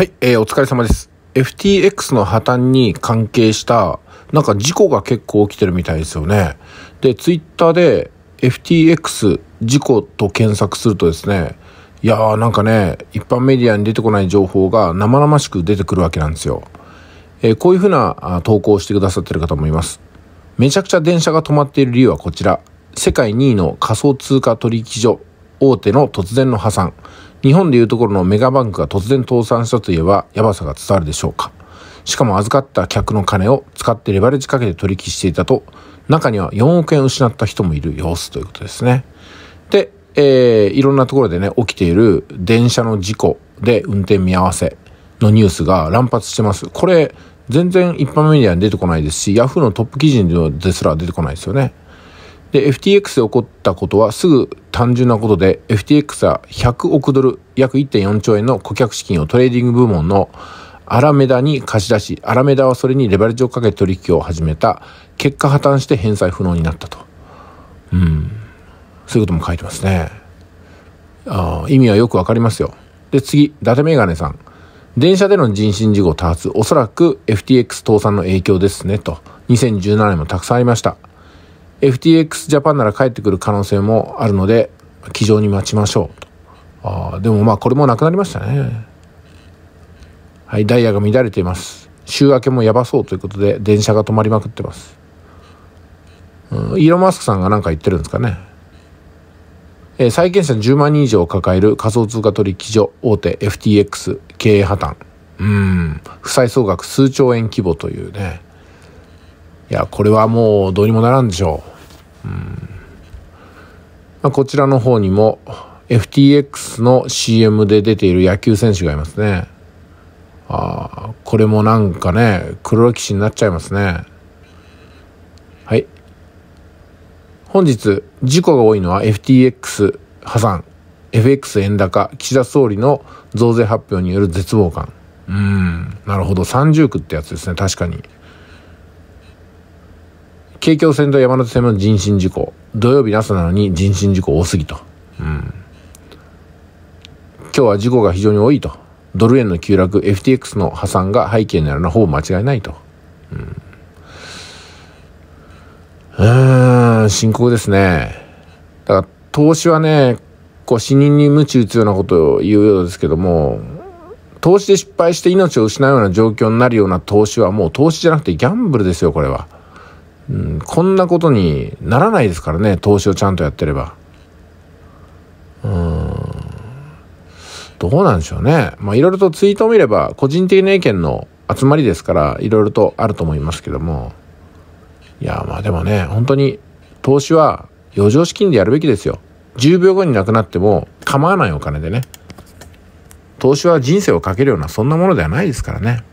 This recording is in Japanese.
はい、えー、お疲れ様です。FTX の破綻に関係した、なんか事故が結構起きてるみたいですよね。で、ツイッターで FTX 事故と検索するとですね、いやーなんかね、一般メディアに出てこない情報が生々しく出てくるわけなんですよ。えー、こういうふうな投稿をしてくださってる方もいます。めちゃくちゃ電車が止まっている理由はこちら。世界2位の仮想通貨取引所大手の突然の破産日本でいうところのメガバンクが突然倒産したといえばやばさが伝わるでしょうかしかも預かった客の金を使ってレバレッジかけて取引していたと中には4億円失った人もいる様子ということですねで、えー、いろんなところでね起きている電車の事故で運転見合わせのニュースが乱発してますこれ全然一般メディアに出てこないですし、ヤフーのトップ記事ですら出てこないですよね。で、FTX で起こったことはすぐ単純なことで、FTX は100億ドル、約1.4兆円の顧客資金をトレーディング部門のアラメダに貸し出し、アラメダはそれにレバレッジをかけて取引を始めた。結果破綻して返済不能になったと。うん。そういうことも書いてますね。あ意味はよくわかりますよ。で、次、伊達メガネさん。電車での人身事故多発、おそらく FTX 倒産の影響ですね、と。2017年もたくさんありました。FTX ジャパンなら帰ってくる可能性もあるので、気丈に待ちましょう。とあでもまあこれもなくなりましたね。はい、ダイヤが乱れています。週明けもやばそうということで、電車が止まりまくってます。うん、イーロン・マスクさんが何か言ってるんですかね。えー、債権者10万人以上を抱える仮想通貨取引所大手 FTX 経営破綻。うん、負債総額数兆円規模というね。いや、これはもうどうにもならんでしょう。うんまあ、こちらの方にも FTX の CM で出ている野球選手がいますね。ああ、これもなんかね、黒歴史になっちゃいますね。はい。本日、事故が多いのは FTX 破産、FX 円高、岸田総理の増税発表による絶望感。うん、なるほど、三重苦ってやつですね、確かに。京京線と山手線の人身事故。土曜日の朝なのに人身事故多すぎと。うん。今日は事故が非常に多いと。ドル円の急落、FTX の破産が背景によるのはほぼ間違いないと。うん。うん、深刻ですね。だから、投資はね、こう、死人に知打つようなことを言うようですけども、投資で失敗して命を失うような状況になるような投資はもう投資じゃなくてギャンブルですよ、これは。うん、こんなことにならないですからね、投資をちゃんとやってれば。うん。どうなんでしょうね。まあ、いろいろとツイートを見れば、個人的な意見の集まりですから、いろいろとあると思いますけども。いや、まあでもね、本当に、投資は余剰資金でやるべきですよ。10秒後になくなっても構わないお金でね。投資は人生をかけるような、そんなものではないですからね。